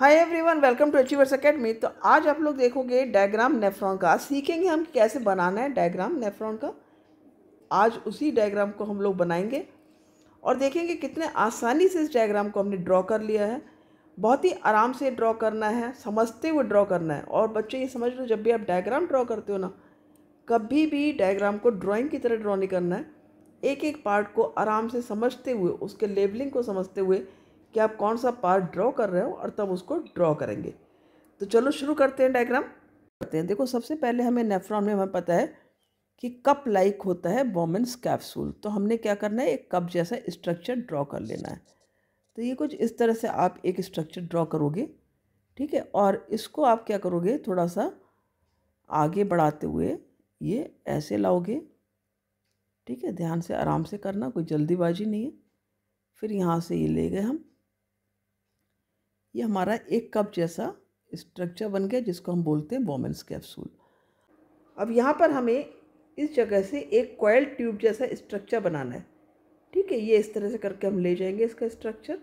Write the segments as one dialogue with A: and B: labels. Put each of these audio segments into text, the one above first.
A: Hi everyone welcome to Achievers Academy तो आज आप लोग देखोगे डायग्राम नेफ्रॉन का सीखेंगे हम कैसे बनाना है डायग्राम नेफ्रॉन का आज उसी डायग्राम को हम लोग बनाएंगे और देखेंगे कितने आसानी से इस डायग्राम को हमने ड्रॉ कर लिया है बहुत ही आराम से ड्रॉ करना है समझते हुए ड्रॉ करना है और बच्चे ये समझ लो जब भी आप डायग्राम ड्रॉ करते हो ना कभी भी डायग्राम को ड्राइंग की तरह ड्रॉ नहीं करना है एक एक पार्ट को आराम से समझते हुए उसके लेबलिंग को समझते हुए कि आप कौन सा पार्ट ड्रॉ कर रहे हो और तब उसको ड्रॉ करेंगे तो चलो शुरू करते हैं डायग्राम करते हैं देखो सबसे पहले हमें नेफ्रॉन में हमें पता है कि कप लाइक होता है वोमेंस कैप्सूल तो हमने क्या करना है एक कप जैसा स्ट्रक्चर ड्रॉ कर लेना है तो ये कुछ इस तरह से आप एक स्ट्रक्चर ड्रॉ करोगे ठीक है और इसको आप क्या करोगे थोड़ा सा आगे बढ़ाते हुए ये ऐसे लाओगे ठीक है ध्यान से आराम से करना कोई जल्दीबाजी नहीं है फिर यहाँ से ये ले गए हम ये हमारा एक कप जैसा स्ट्रक्चर बन गया जिसको हम बोलते हैं वोमेंस कैप्सूल अब यहाँ पर हमें इस जगह से एक कोयल ट्यूब जैसा स्ट्रक्चर बनाना है ठीक है ये इस तरह से करके हम ले जाएंगे इसका स्ट्रक्चर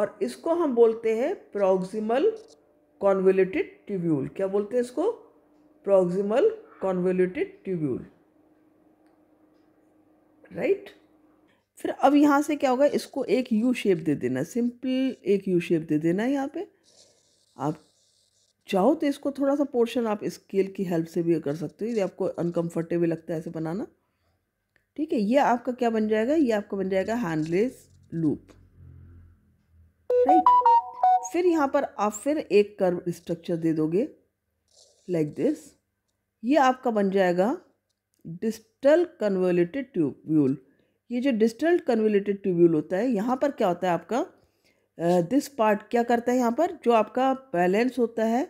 A: और इसको हम बोलते हैं प्रोक्सिमल कॉन्वोल्यूटेड ट्यूब्यूल क्या बोलते हैं इसको proximal convoluted tubule right right? फिर अब यहाँ से क्या होगा इसको एक यू शेप दे देना सिंपल एक यू शेप दे देना यहाँ पे आप चाहो तो इसको थोड़ा सा पोर्शन आप स्केल की हेल्प से भी कर सकते हो यदि आपको अनकम्फर्टेबल लगता है ऐसे बनाना ठीक है ये आपका क्या बन जाएगा ये आपका बन जाएगा हैंडलेस लूप राइट फिर यहाँ पर आप फिर एक कर्व स्ट्रक्चर दे दोगे लाइक दिस ये आपका बन जाएगा डिस्टल कन्वर्लेटेड ट्यूब व्यूल ये जो डिस्टल कन्विलेटेड ट्यूब्यूल होता है यहाँ पर क्या होता है आपका दिस पार्ट क्या करता है यहाँ पर जो आपका बैलेंस होता है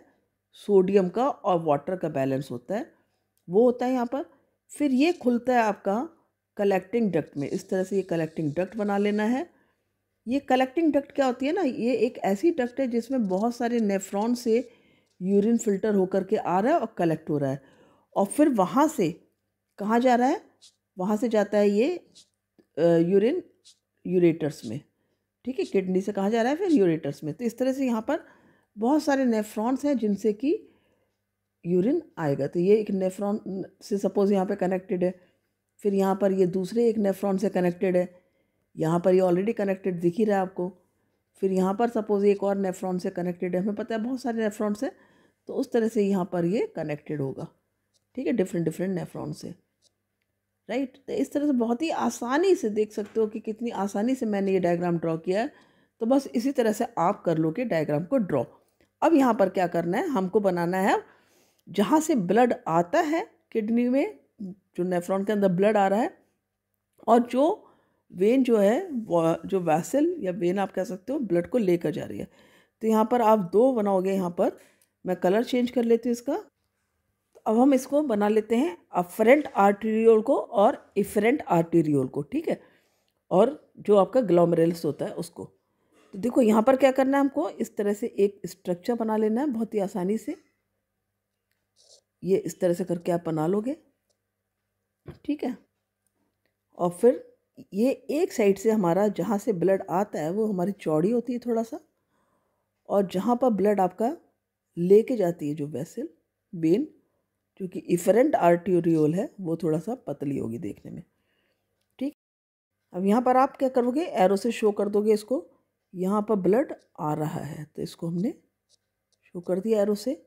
A: सोडियम का और वाटर का बैलेंस होता है वो होता है यहाँ पर फिर ये खुलता है आपका कलेक्टिंग डक्ट में इस तरह से ये कलेक्टिंग डक्ट बना लेना है ये कलेक्टिंग डक्ट क्या होती है ना ये एक ऐसी डक्ट है जिसमें बहुत सारे नेफ्रॉन से यूरिन फिल्टर होकर के आ रहा है और कलेक्ट हो रहा है और फिर वहाँ से कहाँ जा रहा है वहाँ से जाता है ये यूरिन यूरेटर्स में ठीक है किडनी से कहा जा रहा है फिर यूरेटर्स में तो इस तरह से यहाँ पर बहुत सारे नेफ्रॉन्स हैं जिनसे कि यूरिन आएगा तो ये एक नेफ्रॉन से सपोज यहाँ पे कनेक्टेड है फिर यहाँ पर ये दूसरे एक नेफ्रॉन से कनेक्टेड है यहाँ पर ये ऑलरेडी कनेक्टेड दिख ही रहा है आपको फिर यहाँ पर सपोज एक और नेफ्रॉन से कनेक्टेड है हमें पता है बहुत सारे नेफ्रॉन्स हैं तो उस तरह से यहाँ पर ये कनेक्टेड होगा ठीक है डिफरेंट डिफरेंट नेफ्रॉन से राइट तो इस तरह से बहुत ही आसानी से देख सकते हो कि कितनी आसानी से मैंने ये डायग्राम ड्रॉ किया है तो बस इसी तरह से आप कर लो कि डायग्राम को ड्रॉ अब यहाँ पर क्या करना है हमको बनाना है जहाँ से ब्लड आता है किडनी में जो नेफ्रॉन के अंदर ब्लड आ रहा है और जो वेन जो है जो वैसल या वेन आप कह सकते हो ब्लड को लेकर जा रही है तो यहाँ पर आप दो बनाओगे यहाँ पर मैं कलर चेंज कर लेती हूँ इसका अब हम इसको बना लेते हैं अफरेंट आर्टेरियोल को और इफरेंट आर्टेरियोल को ठीक है और जो आपका ग्लोमरल्स होता है उसको तो देखो यहाँ पर क्या करना है हमको इस तरह से एक स्ट्रक्चर बना लेना है बहुत ही आसानी से ये इस तरह से करके आप बना लोगे ठीक है और फिर ये एक साइड से हमारा जहाँ से ब्लड आता है वो हमारी चौड़ी होती है थोड़ा सा और जहाँ पर ब्लड आपका लेके जाती है जो वेसल वेन क्योंकि इफरेंट आर्ट्यूरियोल है वो थोड़ा सा पतली होगी देखने में ठीक अब यहाँ पर आप क्या करोगे एरो से शो कर दोगे इसको यहाँ पर ब्लड आ रहा है तो इसको हमने शो कर दिया एरो से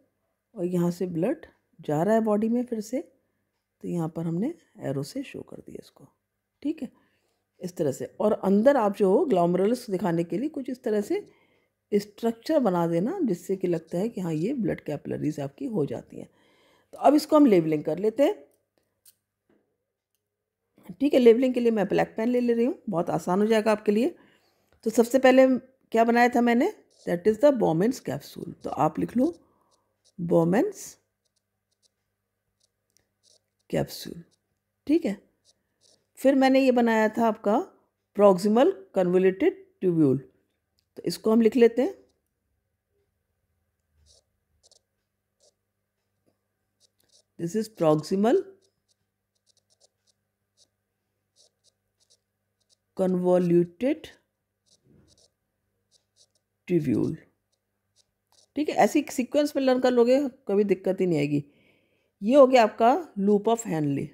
A: और यहाँ से ब्लड जा रहा है बॉडी में फिर से तो यहाँ पर हमने एरो से शो कर दिया इसको ठीक है इस तरह से और अंदर आप जो हो ग्लॉमरल्स दिखाने के लिए कुछ इस तरह से स्ट्रक्चर बना देना जिससे कि लगता है कि हाँ ये ब्लड कैपलरीज आपकी हो जाती हैं तो अब इसको हम लेबलिंग कर लेते हैं ठीक है लेबलिंग के लिए मैं ब्लैक पेन ले ले रही हूँ बहुत आसान हो जाएगा आपके लिए तो सबसे पहले क्या बनाया था मैंने that is the Bowman's capsule तो आप लिख लो बोमेंस कैप्सूल ठीक है फिर मैंने ये बनाया था आपका प्रॉक्सिमल कन्वोलेटेड ट्यूब्यूल तो इसको हम लिख लेते हैं This is proximal convoluted ट्रिब्यूल ठीक है ऐसी सीक्वेंस में लर्न कर लोगे कभी दिक्कत ही नहीं आएगी ये हो गया आपका लूप ऑफ हैंडले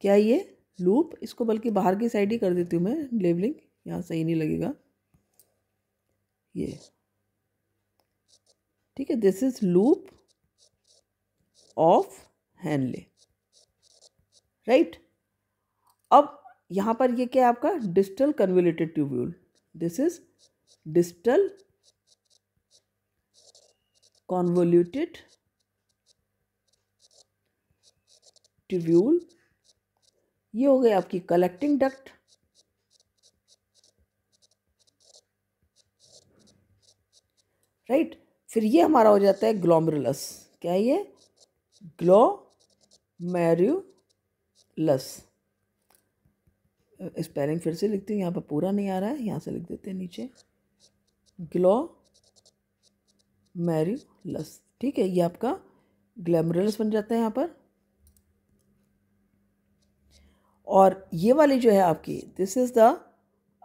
A: क्या ये लूप इसको बल्कि बाहर की साइड ही कर देती हूँ मैं लेबलिंग यहाँ सही नहीं लगेगा ये ठीक है this is loop of Henle right अब यहां पर ये क्या है आपका distal convoluted tubule this is distal convoluted tubule ये हो गई आपकी कलेक्टिंग डक्ट राइट फिर ये हमारा हो जाता है ग्लोमरुलस क्या है ये ग्लोमेरुलस स्पेलिंग फिर से लिखते हैं यहाँ पर पूरा नहीं आ रहा है यहाँ से लिख देते हैं नीचे ग्लो मैरुलस ठीक है ये आपका ग्लैमरलस बन जाता है यहाँ पर और ये वाली जो है आपकी this is the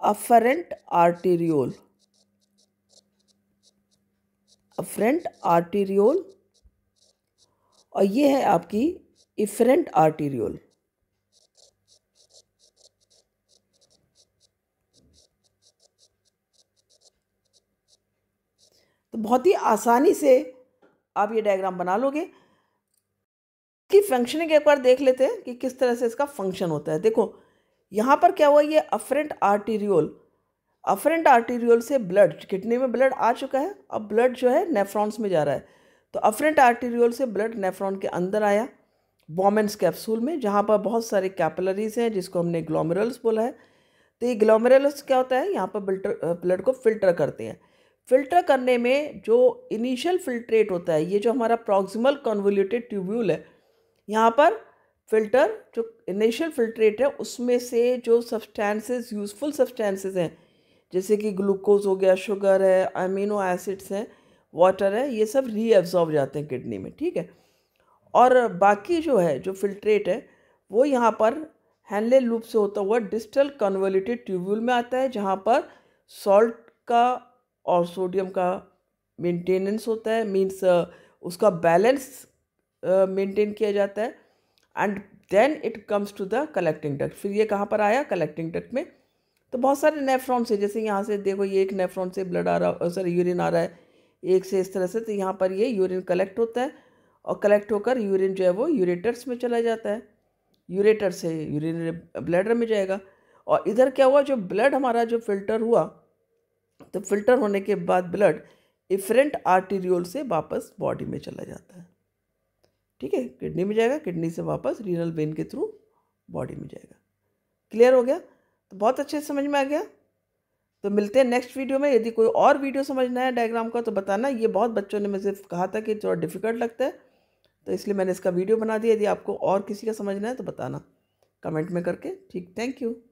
A: afferent arteriole afferent arteriole और ये है आपकी इफरेंट आर्टीरियोल तो बहुत ही आसानी से आप ये डायग्राम बना लोगे की फंक्शनिंग के एक बार देख लेते हैं कि किस तरह से इसका फंक्शन होता है देखो यहाँ पर क्या हुआ ये अफरेंट आर्टीरियोल अफरेंट आर्टीरियोल से ब्लड किडनी में ब्लड आ चुका है अब ब्लड जो है नेफ्रॉन्स में जा रहा है तो अफ्रेंट आर्टेरियोल से ब्लड नेफ्रॉन के अंदर आया बॉमेंस कैप्सूल में जहाँ पर बहुत सारे कैपलरीज हैं जिसको हमने ग्लोमरल्स बोला है तो ये ग्लोमरल्स क्या होता है यहाँ पर ब्लड को फिल्टर करते हैं फिल्टर करने में जो इनिशियल फिल्ट्रेट होता है ये जो हमारा प्रॉक्सिमल कॉन्वोल्यूटेड ट्यूब्यूल है यहाँ पर फिल्टर जो इनिशियल फिल्ट्रेट है उसमें से जो सब्सटेंसेस यूज़फुल सब्सटेंसेस हैं जैसे कि ग्लूकोज हो गया शुगर है अमीनो एसिड्स हैं वाटर है ये सब रीएब्जॉर्ब जाते हैं किडनी में ठीक है और बाकी जो है जो फिल्ट्रेट है वो यहाँ पर हैंडले लूप से होता हुआ डिस्टल कन्वोल्यूटेड ट्यूब्यूल में आता है जहाँ पर सॉल्ट का और सोडियम का मेंटेनेंस होता है मींस uh, उसका बैलेंस मेंटेन uh, किया जाता है and then it comes to the collecting duct फिर ये कहाँ पर आया कलेक्टिंग डक्ट में तो बहुत सारे नेफ्रॉन्स है जैसे यहाँ से देखो ये एक नेफ्रॉन से ब्लड आ रहा सॉरी uh, यूरिन आ रहा है एक से इस तरह से तो यहाँ पर ये यूरिन कलेक्ट होता है और कलेक्ट होकर यूरिन जो है वो यूरेटर्स में चला जाता है यूरेटर से यूरिन ब्लडर में जाएगा और इधर क्या हुआ जो ब्लड हमारा जो फिल्टर हुआ तो फिल्टर होने के बाद ब्लड इफरेंट आर्टीरियोल से वापस बॉडी में चला जाता है ठीक है किडनी में जाएगा किडनी से वापस रीनल वेन के थ्रू बॉडी में जाएगा क्लियर हो गया तो बहुत अच्छे समझ में आ गया तो मिलते हैं नेक्स्ट वीडियो में यदि कोई और वीडियो समझना है डायग्राम का तो बताना ये बहुत बच्चों ने मुझे कहा था कि थोड़ा डिफ़िकल्ट लगता है तो इसलिए मैंने इसका वीडियो बना दिया यदि आपको और किसी का समझना है तो बताना कमेंट में करके ठीक थैंक यू